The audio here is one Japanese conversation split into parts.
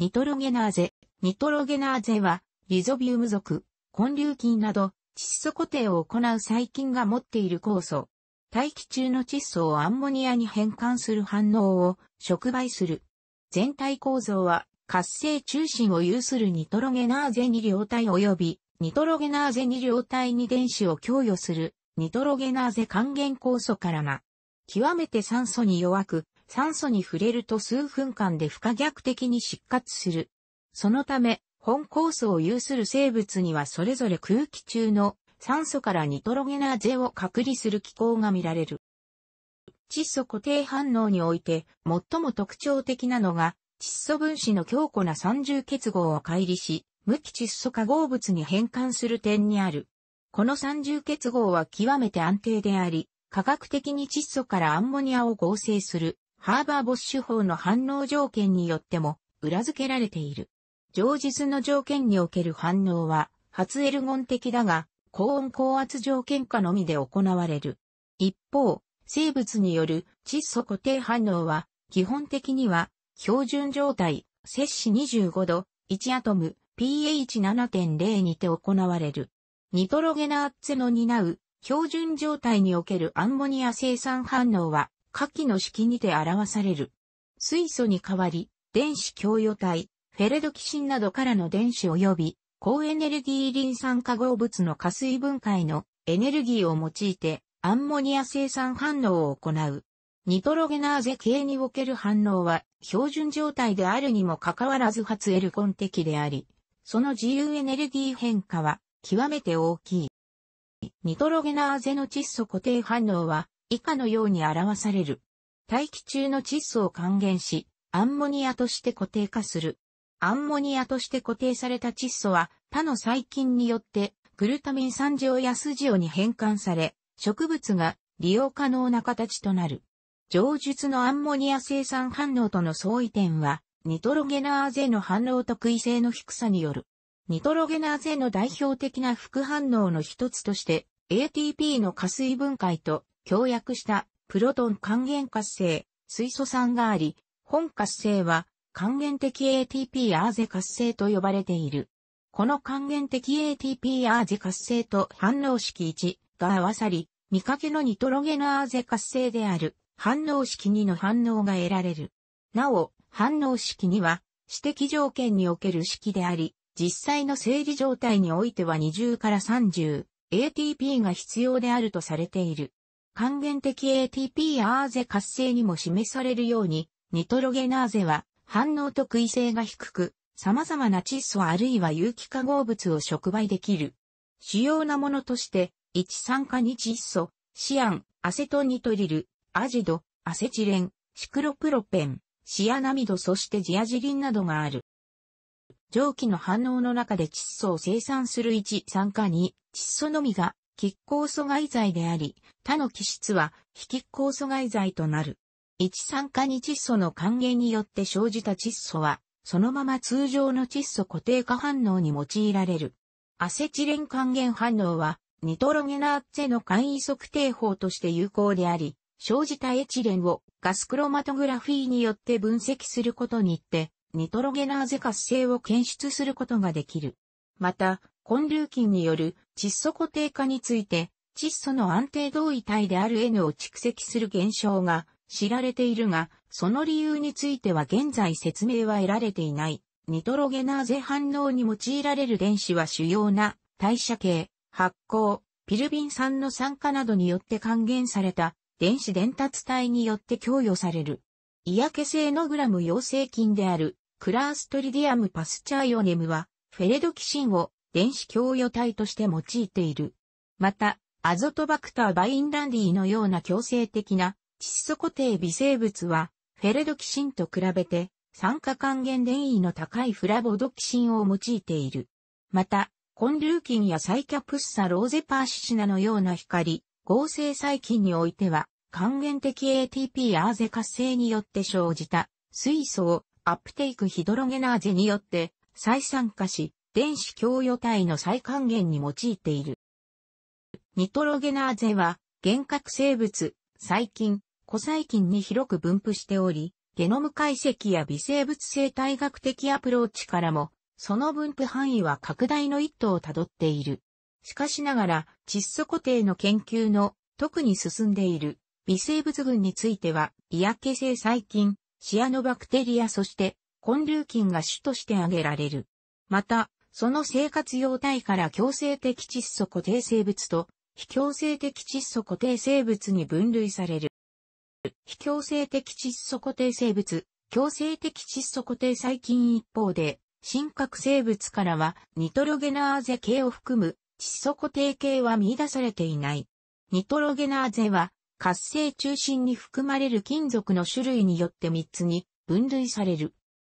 ニトロゲナーゼ。ニトロゲナーゼは、リゾビウム属、根粒菌など、窒素固定を行う細菌が持っている酵素。大気中の窒素をアンモニアに変換する反応を触媒する。全体構造は活性中心を有するニトロゲナーゼ2両体及びニトロゲナーゼ2両体に電子を供与するニトロゲナーゼ還元酵素からが極めて酸素に弱く酸素に触れると数分間で不可逆的に失活する。そのため、本酵素を有する生物にはそれぞれ空気中の酸素からニトロゲナーゼを隔離する機構が見られる。窒素固定反応において最も特徴的なのが窒素分子の強固な三重結合を乖離し、無機窒素化合物に変換する点にある。この三重結合は極めて安定であり、科学的に窒素からアンモニアを合成するハーバー・ボッシュ法の反応条件によっても裏付けられている。常実の条件における反応は初エルゴン的だが、高温高圧条件下のみで行われる。一方、生物による窒素固定反応は、基本的には、標準状態、摂氏25度、1アトム、pH7.0 にて行われる。ニトロゲナアッツェの担う、標準状態におけるアンモニア生産反応は、下記の式にて表される。水素に代わり、電子供与体、フェレドキシンなどからの電子及び、高エネルギーリン酸化合物の加水分解のエネルギーを用いて、アンモニア生産反応を行う。ニトロゲナーゼ系における反応は、標準状態であるにもかかわらず発エルコン的であり、その自由エネルギー変化は、極めて大きい。ニトロゲナーゼの窒素固定反応は、以下のように表される。大気中の窒素を還元し、アンモニアとして固定化する。アンモニアとして固定された窒素は他の細菌によってグルタミン酸塩やスジオに変換され、植物が利用可能な形となる。上述のアンモニア生産反応との相違点は、ニトロゲナーゼの反応特異性の低さによる。ニトロゲナーゼの代表的な副反応の一つとして、ATP の加水分解と協約したプロトン還元活性、水素酸があり、本活性は還元的 ATP アーゼ活性と呼ばれている。この還元的 ATP アーゼ活性と反応式1が合わさり、見かけのニトロゲナーゼ活性である反応式2の反応が得られる。なお、反応式2は指摘条件における式であり、実際の生理状態においては20から30 ATP が必要であるとされている。還元的 ATP アーゼ活性にも示されるように、ニトロゲナーゼは反応と食い性が低く、様々な窒素あるいは有機化合物を触媒できる。主要なものとして、一酸化二窒素、シアン、アセトニトリル、アジド、アセチレン、シクロプロペン、シアナミドそしてジアジリンなどがある。蒸気の反応の中で窒素を生産する一酸化二窒素のみが拮抗阻害剤であり、他の基質は非拮抗阻害剤となる。一酸化二窒素の還元によって生じた窒素は、そのまま通常の窒素固定化反応に用いられる。アセチレン還元反応は、ニトロゲナーゼの簡易測定法として有効であり、生じたエチレンをガスクロマトグラフィーによって分析することによって、ニトロゲナーゼ活性を検出することができる。また、根粒菌による窒素固定化について、窒素の安定同位体である N を蓄積する現象が知られているが、その理由については現在説明は得られていない。ニトロゲナーゼ反応に用いられる電子は主要な代謝系、発光、ピルビン酸の酸化などによって還元された電子伝達体によって供与される。嫌気性のグラム陽性菌であるクラーストリディアムパスチャイオネムはフェレドキシンを電子供与体として用いている。また、アゾトバクターバインランディのような強制的な窒素固定微生物は、フェレドキシンと比べて、酸化還元電位の高いフラボドキシンを用いている。また、コンルーキンやサイキャプッサローゼパーシシナのような光、合成細菌においては、還元的 ATP アーゼ活性によって生じた水素をアップテイクヒドロゲナーゼによって再酸化し、電子供与体の再還元に用いている。ニトロゲナーゼは、原核生物、細菌、古細菌に広く分布しており、ゲノム解析や微生物生態学的アプローチからも、その分布範囲は拡大の一途をたどっている。しかしながら、窒素固定の研究の特に進んでいる微生物群については、嫌気ケ性細菌、シアノバクテリアそして、根粒菌が主として挙げられる。また、その生活用体から強制的窒素固定生物と非強制的窒素固定生物に分類される。非強制的窒素固定生物、強制的窒素固定細菌一方で、真核生物からはニトロゲナーゼ系を含む窒素固定系は見出されていない。ニトロゲナーゼは活性中心に含まれる金属の種類によって3つに分類される。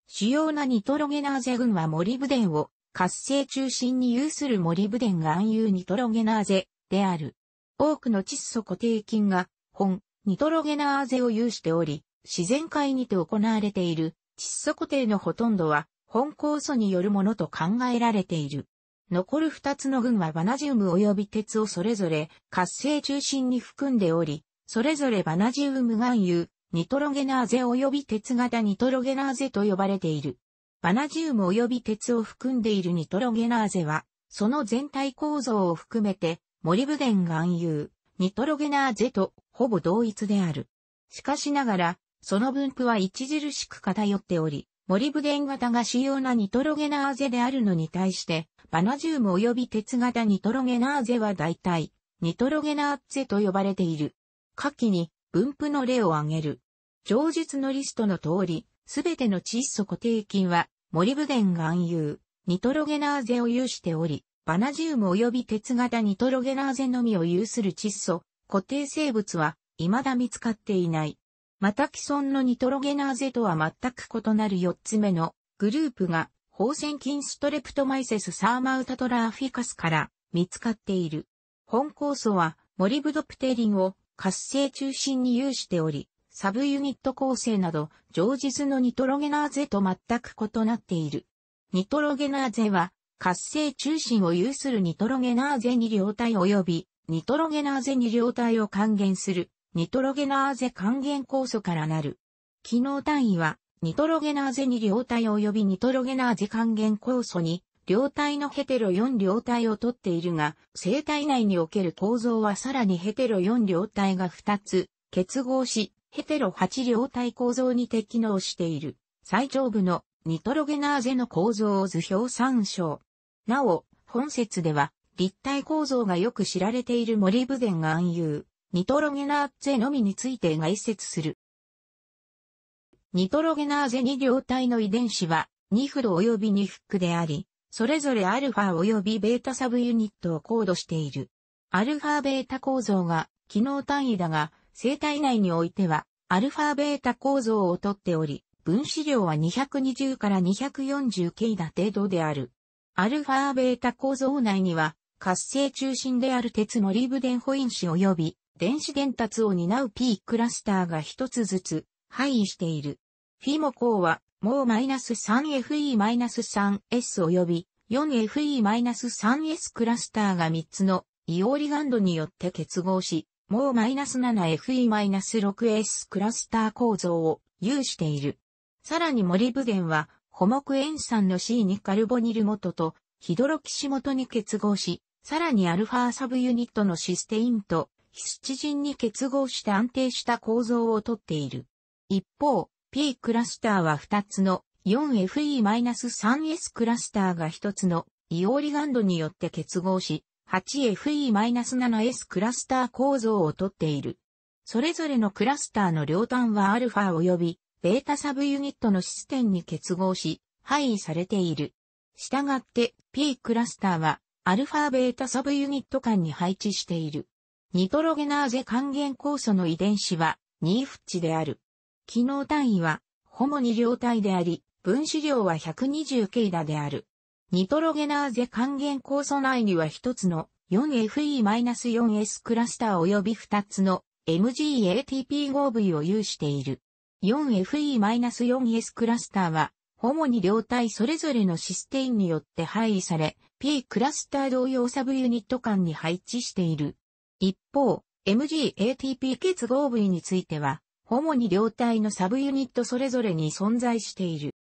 主要なニトロゲナーゼ群はモリブデンを活性中心に有するモリブデン含有ニトロゲナーゼである。多くの窒素固定菌が本ニトロゲナーゼを有しており、自然界にて行われている窒素固定のほとんどは本酵素によるものと考えられている。残る二つの群はバナジウム及び鉄をそれぞれ活性中心に含んでおり、それぞれバナジウム含有、ニトロゲナーゼ及び鉄型ニトロゲナーゼと呼ばれている。バナジウム及び鉄を含んでいるニトロゲナーゼは、その全体構造を含めて、モリブデン含有、ニトロゲナーゼとほぼ同一である。しかしながら、その分布は著しく偏っており、モリブデン型が主要なニトロゲナーゼであるのに対して、バナジウム及び鉄型ニトロゲナーゼは大体、ニトロゲナーゼと呼ばれている。下記に分布の例を挙げる。上述のリストの通り、すべての窒素固定菌はモリブデン含有、ニトロゲナーゼを有しており、バナジウム及び鉄型ニトロゲナーゼのみを有する窒素、固定生物は未だ見つかっていない。また既存のニトロゲナーゼとは全く異なる4つ目のグループが、放線菌ストレプトマイセスサーマウタトラーフィカスから見つかっている。本酵素はモリブドプテリンを活性中心に有しており、サブユニット構成など、常実のニトロゲナーゼと全く異なっている。ニトロゲナーゼは、活性中心を有するニトロゲナーゼ2両体及び、ニトロゲナーゼ2両体を還元する、ニトロゲナーゼ還元酵素からなる。機能単位は、ニトロゲナーゼ2両体及びニトロゲナーゼ還元酵素に、両体のヘテロ4両体を取っているが、生体内における構造はさらにヘテロ4両体が2つ結合し、ヘテロ8両体構造に適能している、最上部のニトロゲナーゼの構造を図表参照。なお、本説では、立体構造がよく知られているモリブデンが暗有、ニトロゲナーゼのみについて外説する。ニトロゲナーゼ2両体の遺伝子は、2フロ及び2フックであり、それぞれアルファ及びベータサブユニットをコードしている。アルファベータ構造が、機能単位だが、生体内においては、アルファベータ構造をとっており、分子量は220から 240K だ程度である。アルファベータ構造内には、活性中心である鉄のリブデンホイン子及び、電子伝達を担う P クラスターが一つずつ、配位している。フィモコーは、もう -3Fe-3S 及び 4Fe-3S クラスターが3つのイオリガンドによって結合し、もう -7FE-6S クラスター構造を有している。さらにブデンは、ホモクエン酸の C にカルボニル元とヒドロキシ元に結合し、さらにアルファサブユニットのシステインとヒスチジンに結合して安定した構造をとっている。一方、P クラスターは2つの 4FE-3S クラスターが1つのイオリガンドによって結合し、8FE-7S クラスター構造をとっている。それぞれのクラスターの両端は α 及び β サブユニットのシステムに結合し、配位されている。したがって P クラスターは α ベータサブユニット間に配置している。ニトロゲナーゼ還元酵素の遺伝子は2ーフッチである。機能単位はホモに両体であり、分子量は 120K だである。ニトロゲナーゼ還元酵素内には1つの 4FE-4S クラスター及び2つの MGATP5 部を有している。4FE-4S クラスターは、主に両体それぞれのシステインによって配位され、P クラスター同様サブユニット間に配置している。一方、MGATP 結合部位については、主に両体のサブユニットそれぞれに存在している。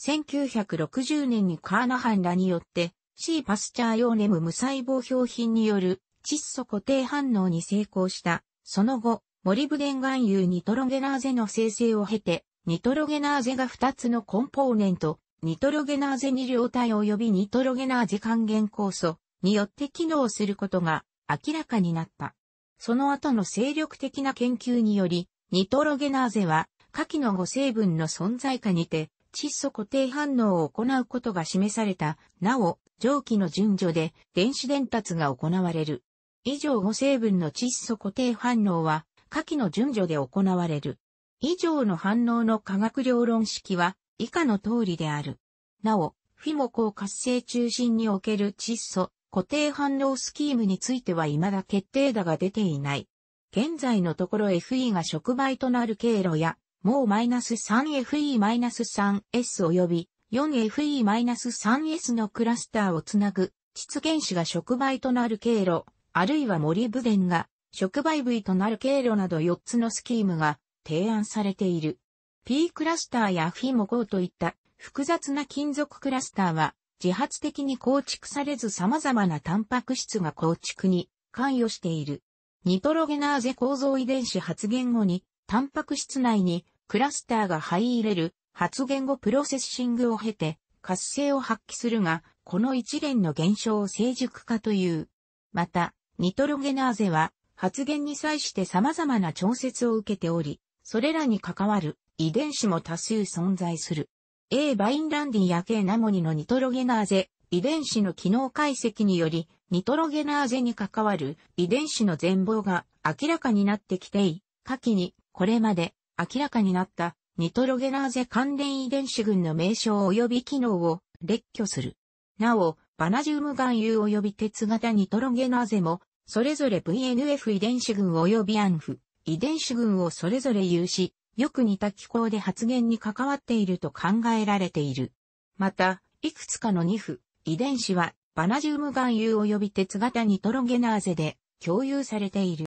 1960年にカーナハンらによって C パスチャー用ネム無細胞表品による窒素固定反応に成功した。その後、モリブデン含有ニトロゲナーゼの生成を経て、ニトロゲナーゼが2つのコンポーネント、ニトロゲナーゼ2両体及びニトロゲナーゼ還元酵素によって機能することが明らかになった。その後の精力的な研究により、ニトロゲナーゼは、下記の5成分の存在下にて、窒素固定反応を行うことが示された、なお、蒸気の順序で電子伝達が行われる。以上5成分の窒素固定反応は、下記の順序で行われる。以上の反応の化学量論式は、以下の通りである。なお、フィモコ活性中心における窒素固定反応スキームについては未だ決定打が出ていない。現在のところ FE が触媒となる経路やもう -3FE-3S 及び 4FE-3S のクラスターをつなぐ、窒原子が触媒となる経路、あるいはモリブデンが触媒部位となる経路など4つのスキームが提案されている。P クラスターやフィモコーといった複雑な金属クラスターは自発的に構築されず様々なタンパク質が構築に関与している。ニトロゲナーゼ構造遺伝子発現後にタンパク質内にクラスターが入れる発言後プロセッシングを経て活性を発揮するが、この一連の現象を成熟化という。また、ニトロゲナーゼは発言に際して様々な調節を受けており、それらに関わる遺伝子も多数存在する。A バインランディや K ナモニのニトロゲナーゼ、遺伝子の機能解析により、ニトロゲナーゼに関わる遺伝子の全貌が明らかになってきてい、下記にこれまで明らかになったニトロゲナーゼ関連遺伝子群の名称及び機能を列挙する。なお、バナジウム含有及び鉄型ニトロゲナーゼも、それぞれ VNF 遺伝子群及びアンフ遺伝子群をそれぞれ有し、よく似た機構で発現に関わっていると考えられている。また、いくつかの2フ遺伝子は、バナジウム含有及び鉄型ニトロゲナーゼで共有されている。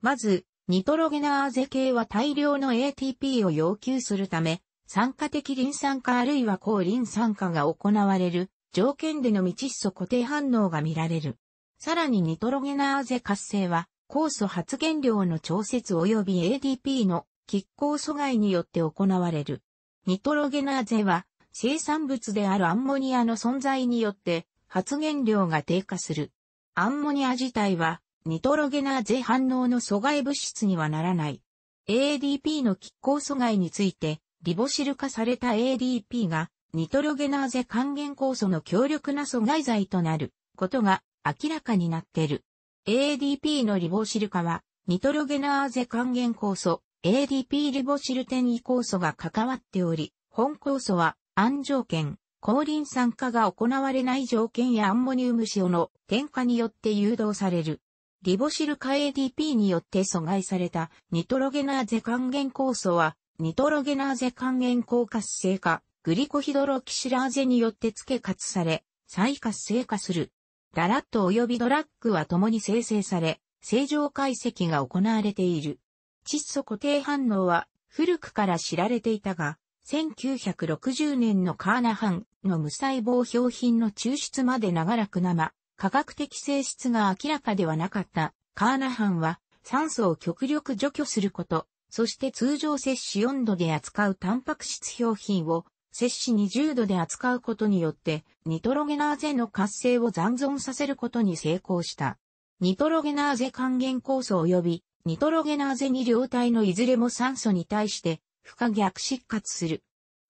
まず、ニトロゲナーゼ系は大量の ATP を要求するため、酸化的リン酸化あるいは抗リン酸化が行われる条件での未窒素固定反応が見られる。さらにニトロゲナーゼ活性は、酵素発現量の調節及び ADP の拮抗阻害によって行われる。ニトロゲナーゼは、生産物であるアンモニアの存在によって発現量が低下する。アンモニア自体はニトロゲナーゼ反応の阻害物質にはならない。ADP の拮抗阻害について、リボシル化された ADP が、ニトロゲナーゼ還元酵素の強力な阻害剤となることが明らかになっている。ADP のリボシル化は、ニトロゲナーゼ還元酵素、ADP リボシル転移酵素が関わっており、本酵素は、安条件、高リン酸化が行われない条件やアンモニウム塩の添加によって誘導される。リボシルカ ADP によって阻害されたニトロゲナーゼ還元酵素は、ニトロゲナーゼ還元効活性化、グリコヒドロキシラーゼによって付け活され、再活性化する。ダラット及びドラッグは共に生成され、正常解析が行われている。窒素固定反応は古くから知られていたが、1960年のカーナハンの無細胞表品の抽出まで長らく生、科学的性質が明らかではなかったカーナハンは酸素を極力除去すること、そして通常摂取温度で扱うタンパク質標品を摂取20度で扱うことによってニトロゲナーゼの活性を残存させることに成功した。ニトロゲナーゼ還元酵素及びニトロゲナーゼ二。両体のいずれも酸素に対して不可逆失活する。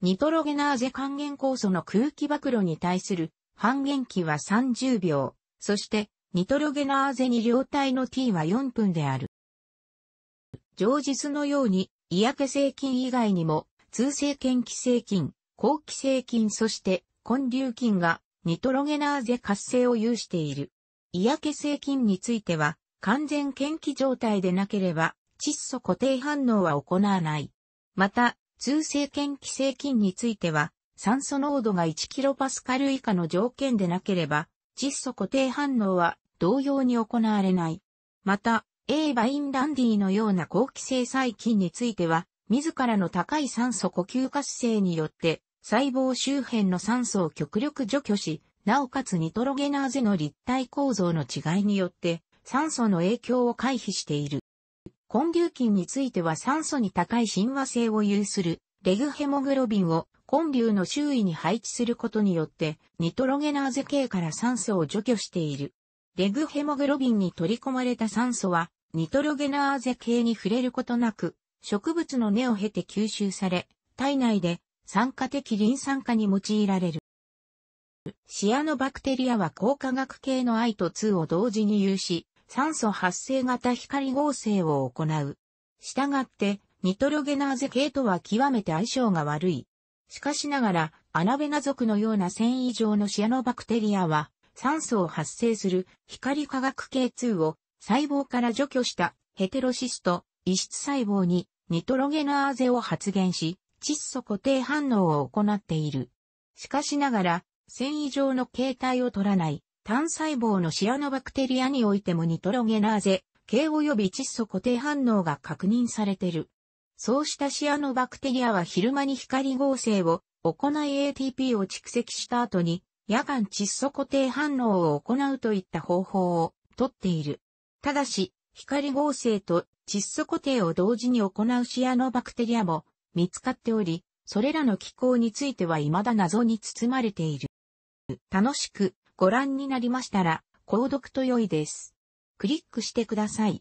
ニトロゲナーゼ還元酵素の空気暴露に対する半減期は30秒、そしてニトロゲナーゼに両体の t は4分である。常日のように、嫌気性菌以外にも、通性腱気性菌、後期性菌そして根粒菌がニトロゲナーゼ活性を有している。嫌気性菌については、完全検気状態でなければ、窒素固定反応は行わない。また、通性腱気性菌については、酸素濃度が 1kPa 以下の条件でなければ、窒素固定反応は同様に行われない。また、A バインランディのような後期性細菌については、自らの高い酸素呼吸活性によって、細胞周辺の酸素を極力除去し、なおかつニトロゲナーゼの立体構造の違いによって、酸素の影響を回避している。根粒菌については酸素に高い親和性を有するレグヘモグロビンを根流の周囲に配置することによって、ニトロゲナーゼ系から酸素を除去している。レグヘモグロビンに取り込まれた酸素は、ニトロゲナーゼ系に触れることなく、植物の根を経て吸収され、体内で酸化的リン酸化に用いられる。シアノバクテリアは光化学系の I と2を同時に有し、酸素発生型光合成を行う。したがって、ニトロゲナーゼ系とは極めて相性が悪い。しかしながら、アナベナ属のような繊維状のシアノバクテリアは、酸素を発生する光化学系2を細胞から除去したヘテロシスト、異質細胞にニトロゲナーゼを発現し、窒素固定反応を行っている。しかしながら、繊維状の形態を取らない単細胞のシアノバクテリアにおいてもニトロゲナーゼ、系及び窒素固定反応が確認されている。そうしたシアノバクテリアは昼間に光合成を行い ATP を蓄積した後に夜間窒素固定反応を行うといった方法をとっている。ただし、光合成と窒素固定を同時に行うシアノバクテリアも見つかっており、それらの機構については未だ謎に包まれている。楽しくご覧になりましたら、購読と良いです。クリックしてください。